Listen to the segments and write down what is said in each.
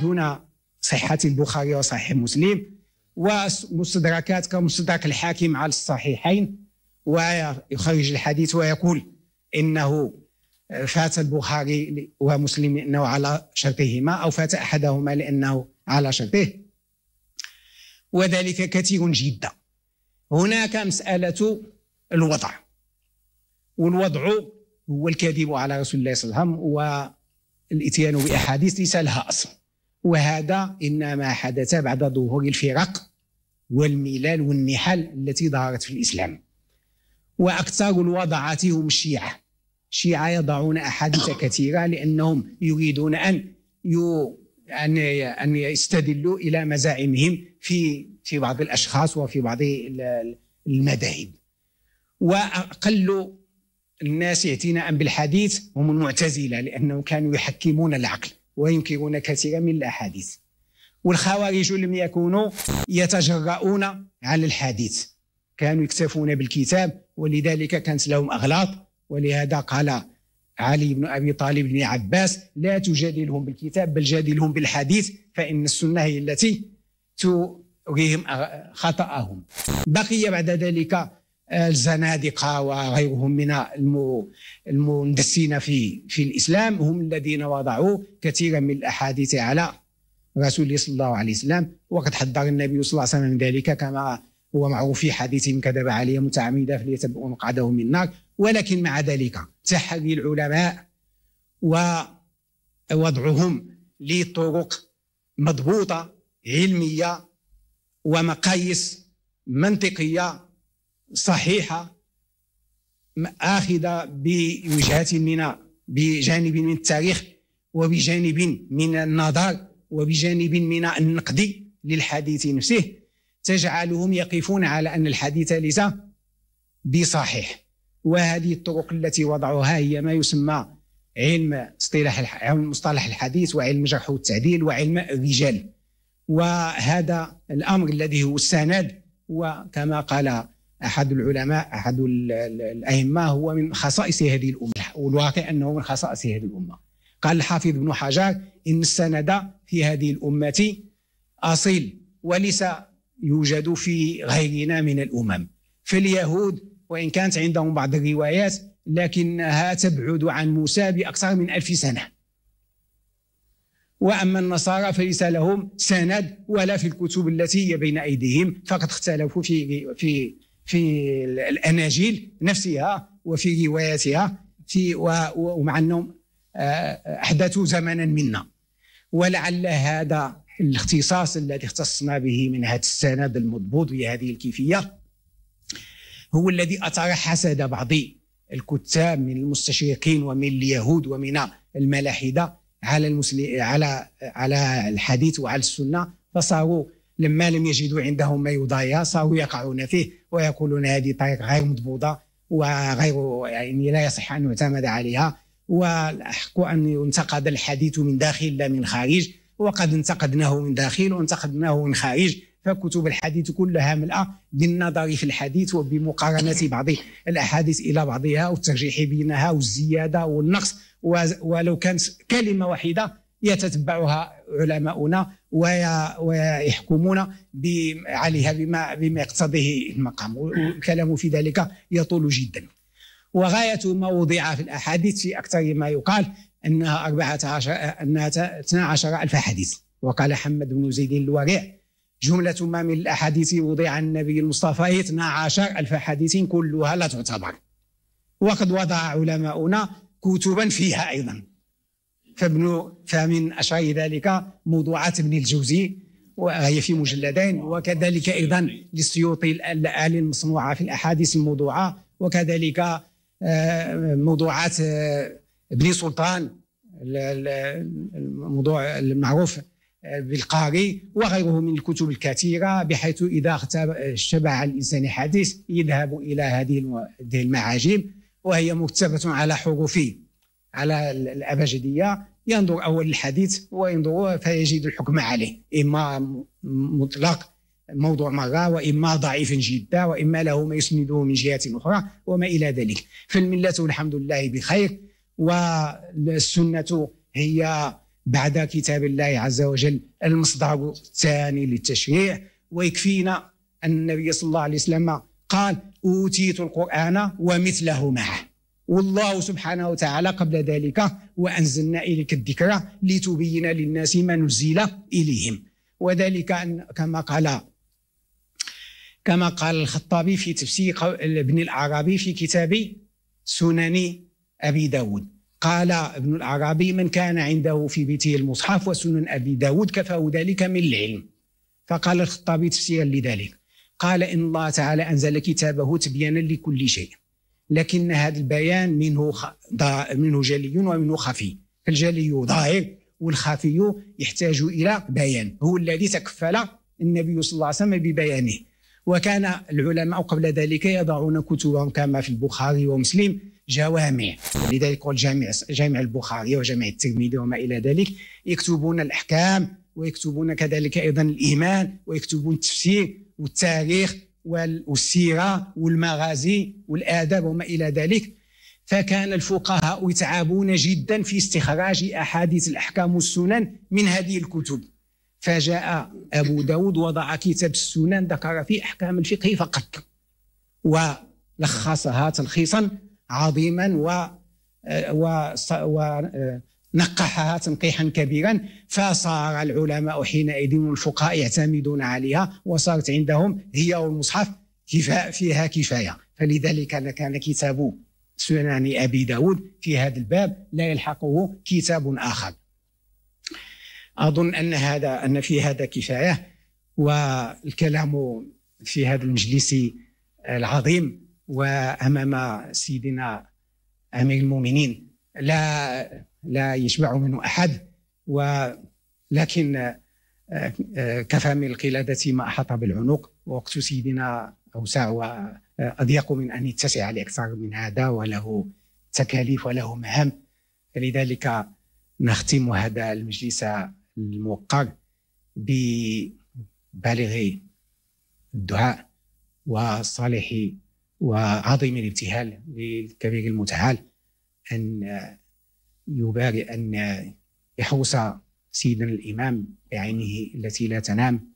دون صحة البخاري وصحيح مسلم ومستدركات كمستدرك الحاكم على الصحيحين ويخرج الحديث ويقول إنه فات البخاري ومسلم انه على شرطهما او فات احدهما لانه على شرطه وذلك كثير جدا هناك مساله الوضع والوضع هو الكذب على رسول الله صلى الله عليه وسلم والاتيان باحاديث ليس لها اصل وهذا إنما حدث بعد ظهور الفرق والميلال والنحل التي ظهرت في الإسلام وأكثر الوضعات هم الشيعة الشيعة يضعون أحاديث كثيرة لأنهم يريدون أن أن أن يستدلوا إلى مزاعمهم في في بعض الأشخاص وفي بعض المذاهب وأقل الناس اعتناء بالحديث هم المعتزلة لأنهم كانوا يحكمون العقل وينكرون كثيرا من الأحاديث والخوارج لم يكونوا يتجرؤون على الحديث كانوا يكتفون بالكتاب ولذلك كانت لهم أغلاط ولهذا قال علي بن أبي طالب بن عباس لا تجادلهم بالكتاب بل جادلهم بالحديث فإن السنة هي التي تريهم خطأهم بقي بعد ذلك الزنادقه وغيرهم من المندسين في في الاسلام هم الذين وضعوا كثيرا من الاحاديث على رسول الله صلى الله عليه وسلم وقد حذر النبي صلى الله عليه وسلم من ذلك كما هو معروف في حديث من كذب علي متعمدا فليتبع مقعده من النار ولكن مع ذلك تحري العلماء ووضعهم لطرق مضبوطه علميه ومقاييس منطقيه صحيحه آخذة بوجهة من بجانب من التاريخ وبجانب من النظر وبجانب من النقد للحديث نفسه تجعلهم يقفون على أن الحديث ليس بصحيح وهذه الطرق التي وضعوها هي ما يسمى علم اصطلاح علم مصطلح الحديث وعلم جرح والتعديل وعلم الرجال وهذا الأمر الذي هو السند وكما قال احد العلماء احد الائمه هو من خصائص هذه الامه والواقع انه من خصائص هذه الامه قال الحافظ ابن حجر ان السند في هذه الامه اصيل وليس يوجد في غيرنا من الامم فاليهود وان كانت عندهم بعض الروايات لكنها تبعد عن موسى باكثر من ألف سنه واما النصارى فليس لهم سند ولا في الكتب التي هي بين ايديهم فقد اختلفوا في في في الاناجيل نفسها وفي رواياتها في ومع انهم آه، آه، احدثوا زمنا منا ولعل هذا الاختصاص الذي اختصنا به من هذا السند المضبوط بهذه الكيفيه هو الذي اثار حسد بعض الكتاب من المستشرقين ومن اليهود ومن الملاحده على المسلم على على الحديث وعلى السنه فصاروا لما لم يجدوا عندهم ما يضايع صاروا يقعون فيه ويقولون هذه طريقه غير مضبوطه وغير يعني لا يصح ان يعتمد عليها والحق ان ينتقد الحديث من داخل لا من خارج وقد انتقدناه من داخل وانتقدناه من خارج فكتب الحديث كلها ملأة بالنظر في الحديث وبمقارنة بعض الأحاديث إلى بعضها والترجيح بينها والزيادة والنقص ولو كانت كلمة واحدة يتتبعها علماؤنا ويحكمون عليها بما بما يقتضيه المقام والكلام في ذلك يطول جدا وغاية ما وضع في الأحاديث في أكثر ما يقال أنها 14 أنها 12 ألف حديث وقال حمد بن زيد الوريع جملة ما من الأحاديث وضع عن النبي المصطفى 12 ألف حديث كلها لا تعتبر وقد وضع علماؤنا كتبا فيها أيضا فابن فمن أشعي ذلك موضوعات ابن الجوزي وهي في مجلدين وكذلك أيضا للسيوطي الآلي المصنوعة في الأحاديث الموضوعة وكذلك آه، موضوعات آه، ابن سلطان الموضوع المعروف آه، بالقاري وغيره من الكتب الكثيرة بحيث إذا اشتبع الإنسان حديث يذهب إلى هذه المعاجم وهي مكتبة على حروف على الأبجدية ينظر أول الحديث وينظر فيجد الحكم عليه إما مطلق موضوع مرة وإما ضعيف جدا وإما له ما يسنده من جهة أخرى وما إلى ذلك فالملة الحمد لله بخير والسنة هي بعد كتاب الله عز وجل المصدر الثاني للتشريع ويكفينا أن النبي صلى الله عليه وسلم قال أوتيت القرآن ومثله معه والله سبحانه وتعالى قبل ذلك وأنزلنا إليك الذكرى لتبين للناس ما نزل إليهم وذلك أن كما قال كما قال الخطابي في تفسير ابن العربي في كتاب سنن أبي داود قال ابن العربي من كان عنده في بيته المصحف وسنن أبي داود كفاه ذلك من العلم فقال الخطابي تفسيرا لذلك قال إن الله تعالى أنزل كتابه تبيانا لكل شيء لكن هذا البيان منه خ... منه جلي ومنه خفي فالجلي ظاهر والخفي يحتاج الى بيان هو الذي تكفل النبي صلى الله عليه وسلم ببيانه وكان العلماء قبل ذلك يضعون كتبهم كما في البخاري ومسلم جوامع لذلك قول جامع جامع البخاري وجامع الترمذي وما الى ذلك يكتبون الاحكام ويكتبون كذلك ايضا الايمان ويكتبون التفسير والتاريخ والسيرة والمغازي والآداب وما إلى ذلك فكان الفقهاء يتعبون جدا في استخراج أحاديث الأحكام والسنن من هذه الكتب فجاء أبو داود وضع كتاب السنن ذكر فيه أحكام الفقه فقط ولخصها تلخيصا عظيما و, آه، و... و... آه، نقحها تنقيحا كبيرا فصار العلماء حينئذ والفقهاء يعتمدون عليها وصارت عندهم هي والمصحف كفاء فيها كفايه فلذلك كان كتاب سنن ابي داود في هذا الباب لا يلحقه كتاب اخر اظن ان هذا ان في هذا كفايه والكلام في هذا المجلس العظيم وامام سيدنا امير المؤمنين لا لا يشبع منه احد ولكن آه، آه، كفى من القلادة ما أحاط بالعنق ووقت سيدنا أوسع وأضيق من أن يتسع لأكثر من هذا وله تكاليف وله مهام لذلك نختم هذا المجلس الموقر ببالغ الدعاء وصالح وعظيم الابتهال للكبير المتعال أن يبارئ أن يحوص سيدنا الإمام بعينه التي لا تنام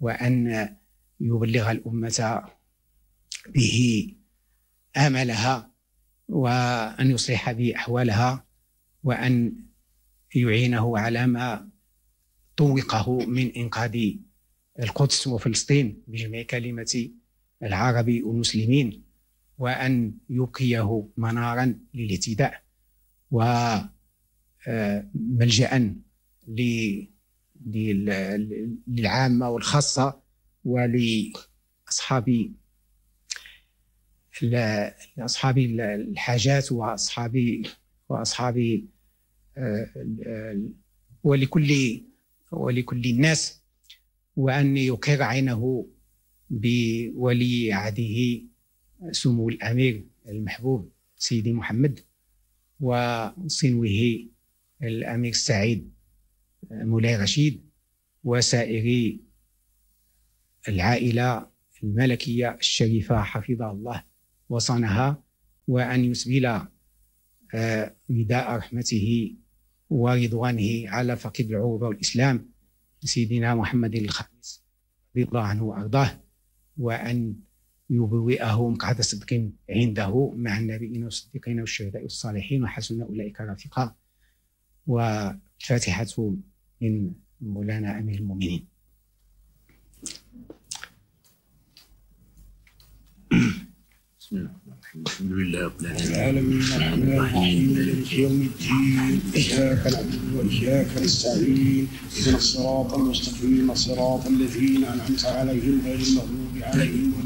وأن يبلغ الأمة به آمالها وأن يصلح به أحوالها وأن يعينه على ما طوقه من إنقاذ القدس وفلسطين بجميع كلمة العرب والمسلمين وأن يقيه منارا للاهتداء وملجأ آه، للعامة والخاصة ولأصحاب لأصحاب الحاجات وأصحاب وأصحاب آه، ولكل ولكل الناس وأن يقر عينه بولي عهده سمو الامير المحبوب سيدي محمد وصنوه الامير السعيد مولاي رشيد وسائر العائله الملكيه الشريفه حفظها الله وصانها وان يسبل آه، رداء رحمته ورضوانه على فقيد العروبه والاسلام سيدنا محمد الخامس رضي الله عنه وارضاه وان يبوئهم قعد صدق عنده مع النبيين والصديقين والشهداء والصالحين وحسن أولئك رفيقا والفاتحة من مولانا أمير المؤمنين بسم الله الحمد لله رب العالمين الرحمن الرحيم مالك يوم الدين اياك نعبد واياك نستعين اهدنا الصراط المستقيم صراط الذين انعمت عليهم غير المغضوب عليهم